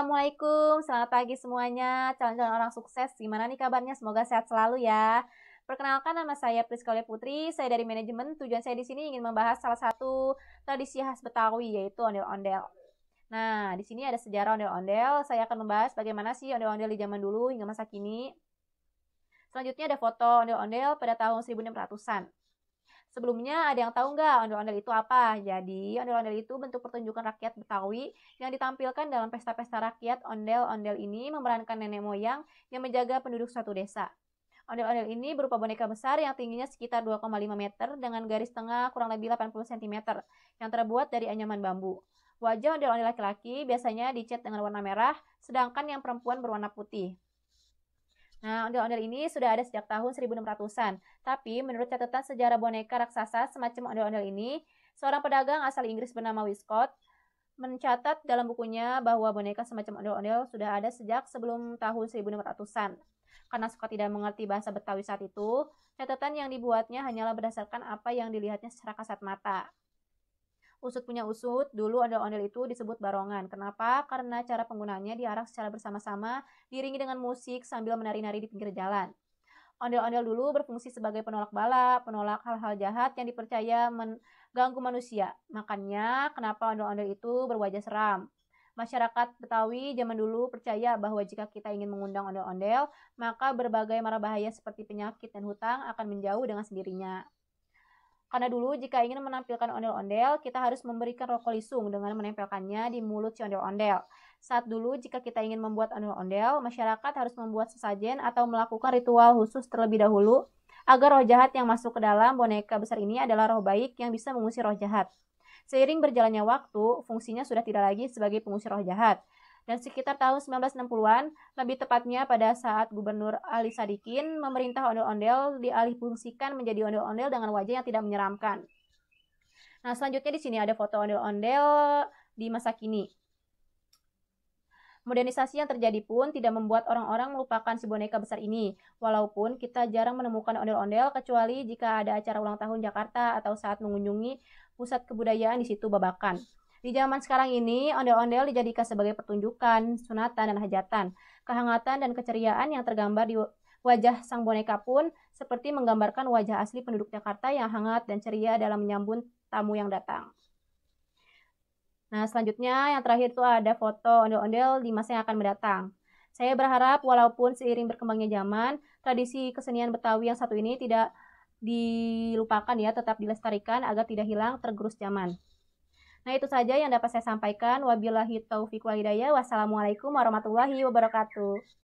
Assalamualaikum, selamat pagi semuanya. Calon-calon orang sukses, gimana nih kabarnya? Semoga sehat selalu ya. Perkenalkan nama saya Priska Oleh Putri, saya dari manajemen. Tujuan saya di sini ingin membahas salah satu tradisi khas Betawi yaitu ondel-ondel. Nah, di sini ada sejarah ondel-ondel. Saya akan membahas bagaimana sih ondel-ondel di zaman dulu hingga masa kini. Selanjutnya ada foto ondel-ondel pada tahun 1600-an. Sebelumnya ada yang tahu nggak ondel-ondel itu apa? Jadi ondel-ondel itu bentuk pertunjukan rakyat Betawi yang ditampilkan dalam pesta-pesta rakyat. Ondel-ondel ini memerankan nenek moyang yang menjaga penduduk suatu desa. Ondel-ondel ini berupa boneka besar yang tingginya sekitar 2,5 meter dengan garis tengah kurang lebih 80 cm yang terbuat dari anyaman bambu. Wajah ondel-ondel laki-laki biasanya dicat dengan warna merah, sedangkan yang perempuan berwarna putih. Nah, ondel-ondel ini sudah ada sejak tahun 1600-an. Tapi menurut catatan sejarah boneka raksasa semacam ondel-ondel ini, seorang pedagang asal Inggris bernama Wiscott mencatat dalam bukunya bahwa boneka semacam ondel-ondel sudah ada sejak sebelum tahun 1600-an. Karena suka tidak mengerti bahasa Betawi saat itu, catatan yang dibuatnya hanyalah berdasarkan apa yang dilihatnya secara kasat mata usut punya usut, dulu ondel-ondel itu disebut barongan. Kenapa? Karena cara penggunaannya diarak secara bersama-sama, diringi dengan musik sambil menari-nari di pinggir jalan. Ondel-ondel dulu berfungsi sebagai penolak bala, penolak hal-hal jahat yang dipercaya mengganggu manusia. Makanya, kenapa ondel-ondel itu berwajah seram. Masyarakat Betawi zaman dulu percaya bahwa jika kita ingin mengundang ondel-ondel, maka berbagai mara bahaya seperti penyakit dan hutang akan menjauh dengan sendirinya. Karena dulu jika ingin menampilkan ondel-ondel, kita harus memberikan rokok lisung dengan menempelkannya di mulut si ondel-ondel. Saat dulu jika kita ingin membuat ondel-ondel, masyarakat harus membuat sesajen atau melakukan ritual khusus terlebih dahulu agar roh jahat yang masuk ke dalam boneka besar ini adalah roh baik yang bisa mengusir roh jahat. Seiring berjalannya waktu, fungsinya sudah tidak lagi sebagai pengusir roh jahat, dan sekitar tahun 1960-an, lebih tepatnya pada saat Gubernur Ali Sadikin memerintah ondel-ondel dialihfungsikan menjadi ondel-ondel dengan wajah yang tidak menyeramkan. Nah, selanjutnya di sini ada foto ondel-ondel di masa kini. Modernisasi yang terjadi pun tidak membuat orang-orang melupakan si boneka besar ini, walaupun kita jarang menemukan ondel-ondel kecuali jika ada acara ulang tahun Jakarta atau saat mengunjungi pusat kebudayaan di situ babakan. Di zaman sekarang ini, ondel-ondel dijadikan sebagai pertunjukan, sunatan, dan hajatan. Kehangatan dan keceriaan yang tergambar di wajah sang boneka pun seperti menggambarkan wajah asli penduduk Jakarta yang hangat dan ceria dalam menyambut tamu yang datang. Nah, selanjutnya yang terakhir itu ada foto ondel-ondel di masa yang akan mendatang. Saya berharap walaupun seiring berkembangnya zaman, tradisi kesenian Betawi yang satu ini tidak dilupakan ya, tetap dilestarikan agar tidak hilang tergerus zaman. Nah itu saja yang dapat saya sampaikan. Wabillahi taufiq walidaya. Wassalamualaikum warahmatullahi wabarakatuh.